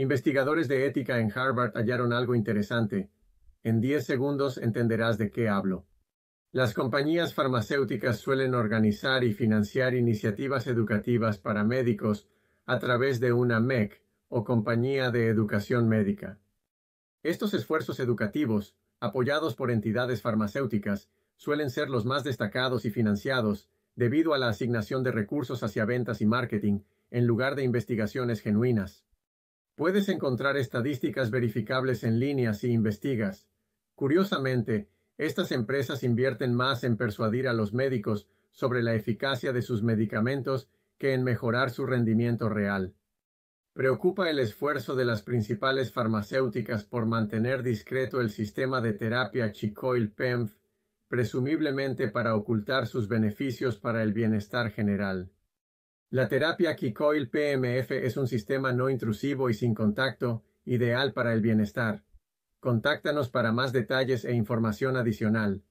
Investigadores de ética en Harvard hallaron algo interesante. En diez segundos entenderás de qué hablo. Las compañías farmacéuticas suelen organizar y financiar iniciativas educativas para médicos a través de una MEC o Compañía de Educación Médica. Estos esfuerzos educativos, apoyados por entidades farmacéuticas, suelen ser los más destacados y financiados debido a la asignación de recursos hacia ventas y marketing en lugar de investigaciones genuinas. Puedes encontrar estadísticas verificables en línea si investigas. Curiosamente, estas empresas invierten más en persuadir a los médicos sobre la eficacia de sus medicamentos que en mejorar su rendimiento real. Preocupa el esfuerzo de las principales farmacéuticas por mantener discreto el sistema de terapia Chicoil-PEMF, presumiblemente para ocultar sus beneficios para el bienestar general. La terapia Kikoil PMF es un sistema no intrusivo y sin contacto, ideal para el bienestar. Contáctanos para más detalles e información adicional.